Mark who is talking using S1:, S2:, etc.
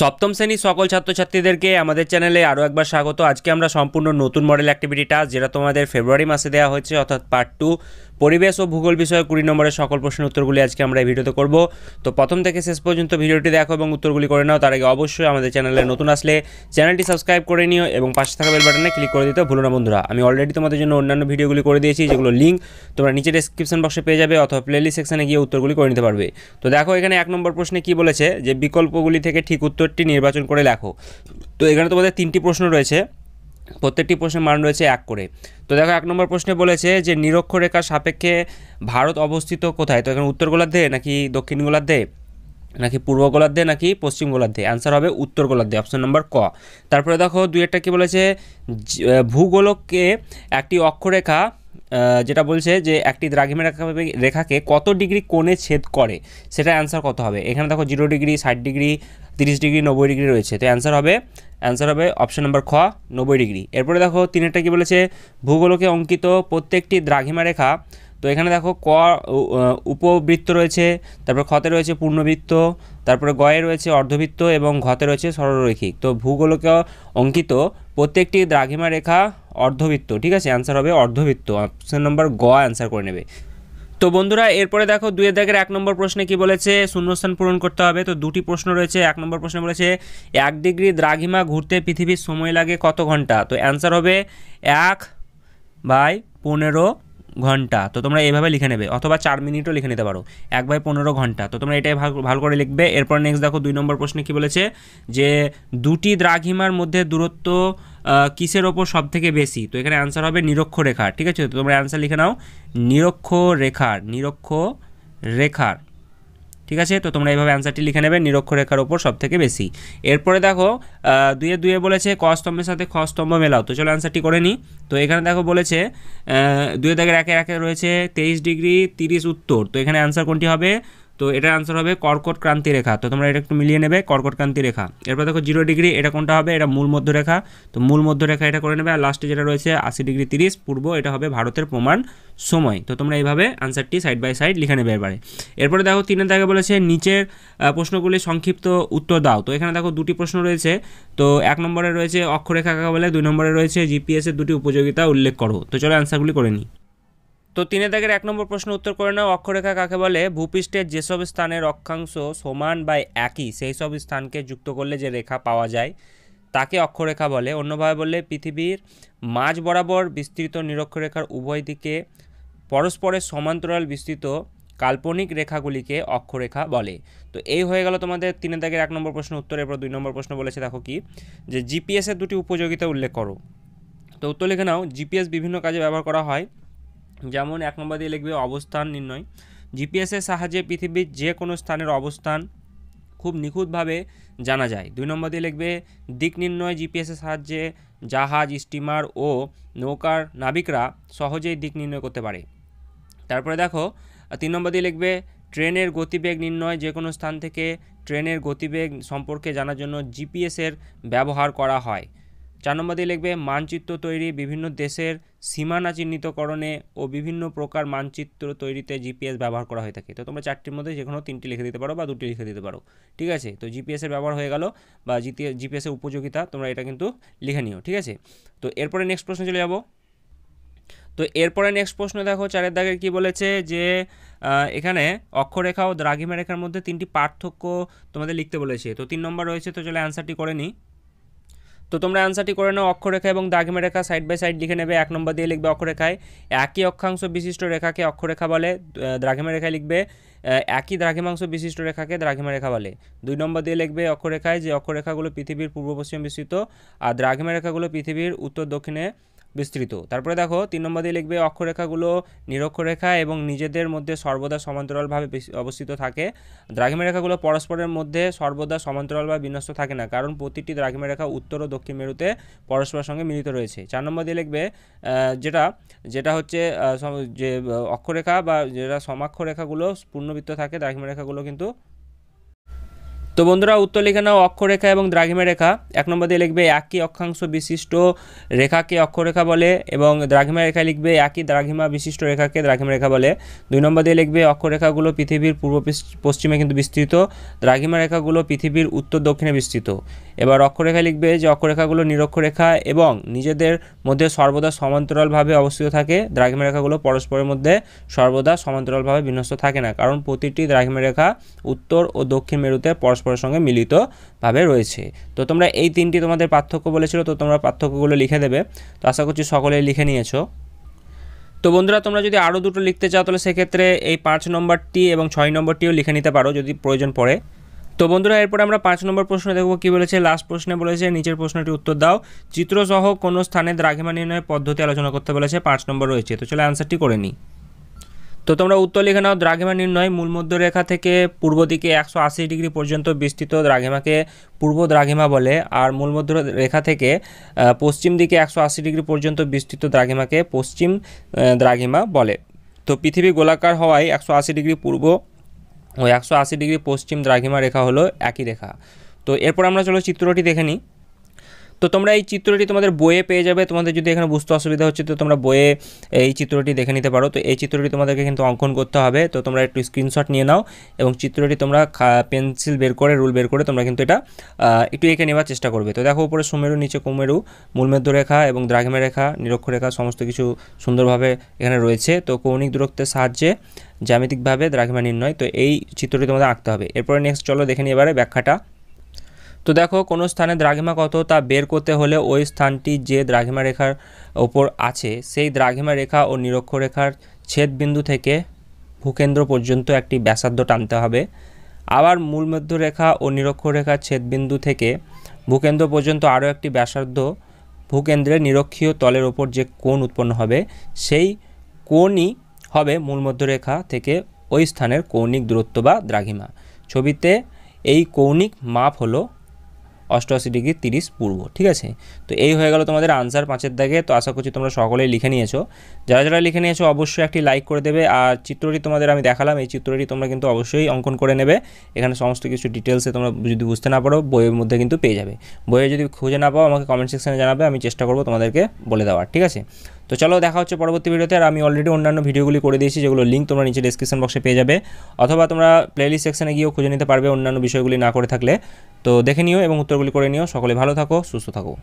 S1: সপ্তম শ্রেণীর সকল ছাত্রছাত্রীদেরকে আমাদের চ্যানেলে আরও একবার স্বাগত আজকে আমরা সম্পূর্ণ নতুন মডেল অ্যাক্টিভিটি যেটা তোমাদের ফেব্রুয়ারি মাসে দেওয়া হয়েছে অর্থাৎ পার্ট টু পরিবেশ ও ভূগোল বিষয়ে কুড়ি নম্বরের সকল প্রশ্ন উত্তরগুলি আজকে আমরা এই ভিডিওতে করব তো প্রথম থেকে শেষ পর্যন্ত ভিডিওটি দেখো এবং উত্তরগুলি করে নাও তার আগে অবশ্যই আমাদের চ্যানেলে নতুন আসলে চ্যানেলটি সাবস্ক্রাইব করে নিও এবং পাশে থাকা বেল বাটনে ক্লিক করে দিতে ভুলো না বন্ধুরা আমি অলরেডি তোমাদের জন্য অন্যান্য ভিডিওগুলি করে দিয়েছি যেগুলো লিঙ্ক তোমরা নিচে ডিসক্রিপশন বক্সে পেয়ে যাবে অথবা প্লেলিস্ট সেকশনে গিয়ে উত্তরগুলি করে নিতে পারবে তো দেখো এখানে এক নম্বর প্রশ্নে কি বলেছে যে বিকল্পগুলি থেকে ঠিক উত্তর উত্তরটি নির্বাচন করে লেখো তো এখানে তোমাদের তিনটি প্রশ্ন রয়েছে প্রত্যেকটি প্রশ্নের মান রয়েছে এক করে তো দেখো এক নম্বর প্রশ্নে বলেছে যে নিরক্ষরেখার সাপেক্ষে ভারত অবস্থিত কোথায় তো এখানে উত্তর গোলার্ধে নাকি দক্ষিণ গোলার্ধে নাকি পূর্ব গোলার্ধে নাকি পশ্চিম গোলার্ধে অ্যান্সার হবে উত্তর গোলার্ধে অপশন নম্বর ক তারপরে দেখো দুই একটা কী বলেছে ভূগোলককে একটি অক্ষরেখা যেটা বলছে যে একটি দ্রাঘিমা রেখাকে কত ডিগ্রি কোণে ছেদ করে সেটা অ্যান্সার কত হবে এখানে দেখো জিরো ডিগ্রি ষাট ডিগ্রি তিরিশ ডিগ্রি নব্বই ডিগ্রি রয়েছে তো অ্যান্সার হবে অ্যান্সার হবে অপশন নাম্বার খ নব্বই ডিগ্রি এরপরে দেখো তিনেরটা কী বলেছে ভূগোলকে অঙ্কিত প্রত্যেকটি দ্রাঘিমা রেখা তো এখানে দেখো ক উপবৃত্ত রয়েছে তারপর ক্ষতে রয়েছে পূর্ণবৃত্ত তারপরে গয়ে রয়েছে অর্ধবৃত্ত এবং ঘতে রয়েছে সরলরৈখিক তো ভূগোলকে অঙ্কিত প্রত্যেকটি দ্রাঘিমা রেখা অর্ধবৃত্ত ঠিক আছে অ্যান্সার হবে অর্ধবৃত্ত অপশান নম্বর গ অ্যান্সার করে নেবে তো বন্ধুরা এরপরে দেখো দুয়ের দাগের এক নম্বর প্রশ্নে কি বলেছে শূন্যস্থান পূরণ করতে হবে তো দুটি প্রশ্ন রয়েছে এক নম্বর প্রশ্নে বলেছে এক ডিগ্রি দ্রাঘিমা ঘুরতে পৃথিবীর সময় লাগে কত ঘন্টা তো অ্যান্সার হবে এক বাই পনেরো ঘন্টা তো তোমরা এইভাবে লিখে নেবে অথবা চার মিনিটও লিখে নিতে পারো এক বাই পনেরো ঘন্টা তো তোমরা এটাই ভালো করে লিখবে এরপর নেক্সট দেখো দুই নম্বর প্রশ্নে কি বলেছে যে দুটি দ্রাঘিমার মধ্যে দূরত্ব কিসের ওপর সব থেকে বেশি তো এখানে অ্যান্সার হবে নিরক্ষরেখার ঠিক আছে তো তোমরা অ্যান্সার লিখে নাও নিরক্ষ রেখার নিরক্ষ রেখার ঠিক আছে তো তোমরা এইভাবে অ্যান্সারটি লিখে নেবে নিরক্ষরেখার ওপর সব থেকে বেশি এরপরে দেখো দুয়ে দুয়ে বলেছে ক স্তম্ভের সাথে খ স্তম্ভ মেলাও তো চলো অ্যান্সারটি করে নিই তো এখানে দেখো বলেছে দুয়ে দাগের একে একে রয়েছে তেইশ ডিগ্রি তিরিশ উত্তর তো এখানে অ্যান্সার কোনটি হবে তো এটার আনসার হবে কর্কট ক্রান্তি রেখা তো তোমরা এটা একটু মিলিয়ে নেবে কর্কট ক্রান্তি রেখা এরপর দেখো জিরো ডিগ্রি এটা কোনটা হবে এটা মূল মধ্যরেখা তো মূল মধ্যরেখা এটা করে নেবে আর লাস্টে যেটা রয়েছে আশি ডিগ্রি তিরিশ পূর্ব এটা হবে ভারতের প্রমাণ সময় তো তোমরা এইভাবে আনসারটি সাইড বাই সাইড লিখে নেবে এবারে এরপরে দেখো তিনের দাগে বলেছে নিচের প্রশ্নগুলি সংক্ষিপ্ত উত্তর দাও তো এখানে দেখো দুটি প্রশ্ন রয়েছে তো এক নম্বরে রয়েছে অক্ষরেখা কাকা বলে দুই নম্বরে রয়েছে জিপিএসের দুটি উপযোগিতা উল্লেখ করো তো চলো অ্যান্সারগুলি করে নিই তো তিনে দাগের এক নম্বর প্রশ্ন উত্তর করে নাও অক্ষরেখা কাকে বলে ভূপৃষ্ঠের যেসব স্থানের অক্ষাংশ সমান বা একই সেই সব স্থানকে যুক্ত করলে যে রেখা পাওয়া যায় তাকে অক্ষরেখা বলে অন্যভাবে বললে পৃথিবীর মাঝ বরাবর বিস্তৃত নিরক্ষরেখার উভয় দিকে পরস্পরের সমান্তরাল বিস্তৃত কাল্পনিক রেখাগুলিকে অক্ষরেখা বলে তো এই হয়ে গেল তোমাদের তিন দাগের এক নম্বর প্রশ্ন উত্তর এরপর দুই নম্বর প্রশ্ন বলেছে দেখো কি যে জিপিএসের দুটি উপযোগিতা উল্লেখ করো তো উত্তর লিখে নাও জিপিএস বিভিন্ন কাজে ব্যবহার করা হয় যেমন এক নম্বর দিয়ে লিখবে অবস্থান নির্ণয় জিপিএসের সাহায্যে পৃথিবীর যে কোনো স্থানের অবস্থান খুব নিখুঁতভাবে জানা যায় দুই নম্বর দিয়ে লিখবে দিক নির্ণয় জিপিএসের সাহায্যে জাহাজ স্টিমার ও নৌকার নাবিকরা সহজেই দিক নির্ণয় করতে পারে তারপরে দেখো তিন নম্বর দিয়ে লিখবে ট্রেনের গতিবেগ নির্ণয় যে কোনো স্থান থেকে ট্রেনের গতিবেগ সম্পর্কে জানার জন্য জিপিএসের ব্যবহার করা হয় চার নম্বর দিয়ে লিখবে মানচিত্র তৈরি বিভিন্ন দেশের সীমানা চিহ্নিতকরণে ও বিভিন্ন প্রকার মানচিত্র তৈরিতে জিপিএস ব্যবহার করা হয়ে থাকে তো তোমরা চারটির মধ্যে যে কোনো তিনটি লিখে দিতে পারো বা দুটি লিখে দিতে পারো ঠিক আছে তো জিপিএসের ব্যবহার হয়ে গেল বা জিপিএসের উপযোগিতা তোমরা এটা কিন্তু লিখে নিও ঠিক আছে তো এরপরে নেক্সট প্রশ্নে চলে যাবো তো এরপরে নেক্সট প্রশ্ন দেখো চারের দাগের কি বলেছে যে এখানে অক্ষরেখা ও দ্রাঘিমা রেখার মধ্যে তিনটি পার্থক্য তোমাদের লিখতে বলেছে তো তিন নম্বর রয়েছে তো চলে অ্যান্সারটি করে নিই তো তোমরা অ্যান্সারটি করে নাও অক্ষরেখা এবং দাগ রেখা সাইড বাই সাইড লিখে নেবে এক নম্বর দিয়ে লিখবে অক্ষরেখায় একই অক্ষাংশ বিশিষ্ট রেখাকে অক্ষরেখা বলে দ্রাঘিমা রেখায় লিখবে একই দ্রাঘিমাংশ বিশিষ্ট রেখাকে দ্রাঘিমা রেখা বলে দুই নম্বর দিয়ে লিখবে অক্ষরেখায় যে অক্ষরেখাগুলো পৃথিবীর পূর্ব পশ্চিম বিস্তৃত আর দ্রাঘিমা রেখাগুলো পৃথিবীর উত্তর দক্ষিণে বিস্তৃত তারপরে দেখো তিন নম্বর দিয়ে লিখবে অক্ষরেখাগুলো নিরক্ষরেখা এবং নিজেদের মধ্যে সর্বদা সমান্তরালভাবে অবস্থিত থাকে দ্রাঘিমা রেখাগুলো পরস্পরের মধ্যে সর্বদা সমান্তরালভাবে বিন্যস্ত থাকে না কারণ প্রতিটি দ্রাঘিমা রেখা উত্তর ও দক্ষিণ মেরুতে পরস্পরের সঙ্গে মিলিত রয়েছে চার নম্বর দিয়ে লিখবে যেটা যেটা হচ্ছে যে অক্ষরেখা বা যেটা সমাক্ষরেখাগুলো পূর্ণবৃত্ত থাকে দ্রাঘিমা রেখাগুলো কিন্তু তো বন্ধুরা উত্তর লিখে নাও অক্ষরেখা এবং দ্রাঘিমা রেখা এক নম্বর দিয়ে লিখবে একই অক্ষাংশ বিশিষ্ট রেখাকে অক্ষরেখা বলে এবং দ্রাঘিমা রেখা লিখবে একই দ্রাঘিমা বিশিষ্ট রেখাকে দ্রাঘিমা রেখা বলে দুই নম্বর দিয়ে লিখবে অক্ষরেখাগুলো পৃথিবীর পূর্ব পশ্চিমে কিন্তু বিস্তৃত দ্রাঘিমা রেখাগুলো পৃথিবীর উত্তর দক্ষিণে বিস্তৃত এবার অক্ষরেখা লিখবে যে অক্ষরেখাগুলো নিরক্ষরেখা এবং নিজেদের মধ্যে সর্বদা সমান্তরালভাবে অবস্থিত থাকে দ্রাঘিমা রেখাগুলো পরস্পরের মধ্যে সর্বদা সমান্তরালভাবে বিন্যস্ত থাকে না কারণ প্রতিটি দ্রাঘিমা রেখা উত্তর ও দক্ষিণ মেরুতে পরস্পরের সঙ্গে মিলিতভাবে রয়েছে তো তোমরা এই তিনটি তোমাদের পার্থক্য বলেছিল তো তোমরা পার্থক্যগুলো লিখে দেবে তো আশা করছি সকলেই লিখে নিয়েছো তো বন্ধুরা তোমরা যদি আরও দুটো লিখতে চাও তাহলে সেক্ষেত্রে এই পাঁচ নম্বরটি এবং ছয় নম্বরটিও লিখে নিতে পারো যদি প্রয়োজন পড়ে তো বন্ধুরা এরপর আমরা পাঁচ নম্বর প্রশ্ন দেখব কি বলেছে লাস্ট প্রশ্নে বলেছে নিচের প্রশ্নটি উত্তর দাও চিত্রসহ কোনো স্থানে দ্রাঘিমা নির্ণয়ের পদ্ধতি আলোচনা করতে বলেছে পাঁচ নম্বর রয়েছে তো চলে অ্যান্সারটি করে নিই তো তোমরা উত্তর লিখে নাও দ্রাঘিমা নির্ণয় মূল রেখা থেকে পূর্ব দিকে একশো আশি ডিগ্রি পর্যন্ত বিস্তৃত দ্রাঘিমাকে পূর্ব দ্রাঘিমা বলে আর মূল মধ্য রেখা থেকে পশ্চিম দিকে একশো আশি ডিগ্রি পর্যন্ত বিস্তৃত দ্রাঘিমাকে পশ্চিম দ্রাঘিমা বলে তো পৃথিবী গোলাকার হওয়ায় একশো আশি ডিগ্রি পূর্ব ও একশো ডিগ্রি পশ্চিম দ্রাঘিমা রেখা হলো একই রেখা তো এরপর আমরা চলো চিত্রটি দেখে নিই তো তোমরা এই চিত্রটি তোমাদের বইয়ে পেয়ে যাবে তোমাদের যদি এখানে বুঝতে অসুবিধা হচ্ছে তো তোমরা বইয়ে এই চিত্রটি দেখে নিতে পারো তো এই চিত্রটি তোমাদেরকে কিন্তু অঙ্কন করতে হবে তো তোমরা একটু স্ক্রিনশট নিয়ে নাও এবং চিত্রটি তোমরা পেন্সিল বের করে রুল বের করে তোমরা কিন্তু এটা একটু এঁকে নেওয়ার চেষ্টা করবে তো দেখো উপরে সুমেরু নিচে কুমেরু মূলমেধ্য রেখা এবং দ্রাঘিমা রেখা নিরক্ষরেখা সমস্ত কিছু সুন্দরভাবে এখানে রয়েছে তো কৌণিক দূরত্বের সাহায্যে জ্যামিতিকভাবে দ্রাঘিমা নির্ণয় তো এই চিত্রটি তোমাদের আঁকতে হবে এরপরে নেক্সট চলো দেখে নিই এবারে ব্যাখ্যাটা তো দেখো কোনো স্থানে দ্রাঘিমা কত তা বের করতে হলে ওই স্থানটি যে দ্রাঘিমা রেখার ওপর আছে সেই দ্রাঘিমা রেখা ও নিরক্ষরেখার ছেদবিন্দু থেকে ভূকেন্দ্র পর্যন্ত একটি ব্যাসার্ধ টানতে হবে আবার মূল রেখা ও নিরক্ষরেখার ছেদবিন্দু থেকে ভূকেন্দ্র পর্যন্ত আরও একটি ব্যাসার্ধ ভূকেন্দ্রে নিরক্ষীয় তলের ওপর যে কোণ উৎপন্ন হবে সেই কোণই হবে মূল রেখা থেকে ওই স্থানের কৌণিক দূরত্ব বা দ্রাঘিমা ছবিতে এই কৌণিক মাপ হলো অষ্টআশি ডিগ্রি তিরিশ পূর্ব ঠিক আছে তো এই হয়ে গেল তোমাদের আনসার পাঁচের দাগে তো আশা করছি তোমরা সকলেই লিখে নিয়েছো যারা যারা লিখে নিয়েছো অবশ্যই একটি লাইক করে দেবে আর চিত্রটি তোমাদের আমি দেখালাম এই চিত্রটি তোমরা কিন্তু অবশ্যই অঙ্কন করে নেবে এখানে সমস্ত কিছু ডিটেলসে তোমরা যদি বুঝতে না পারো বইয়ের মধ্যে কিন্তু পেয়ে যাবে বইয়ে যদি খুঁজে না পাও আমাকে কমেন্ট সেকশানে জানাবে আমি চেষ্টা করবো তোমাদেরকে বলে দেওয়ার ঠিক আছে তো চলো দেখা হচ্ছে পরবর্তী ভিডিওতে আর আমি অলরেডি অন্যান্য ভিডিওগুলি করে দিয়েছি যেগুলো লিঙ্ক তোমরা নিচে ডিসক্রিপশন বক্সে পেয়ে যাবে অথবা তোমরা প্লেলিস্ট সেকশনে গিয়েও খুঁজে নিতে পারবে অন্যান্য বিষয়গুলি না করে থাকলে তো দেখে নিও এবং উত্তরগুলি করে নিও সকলে ভালো থাকো সুস্থ থাকো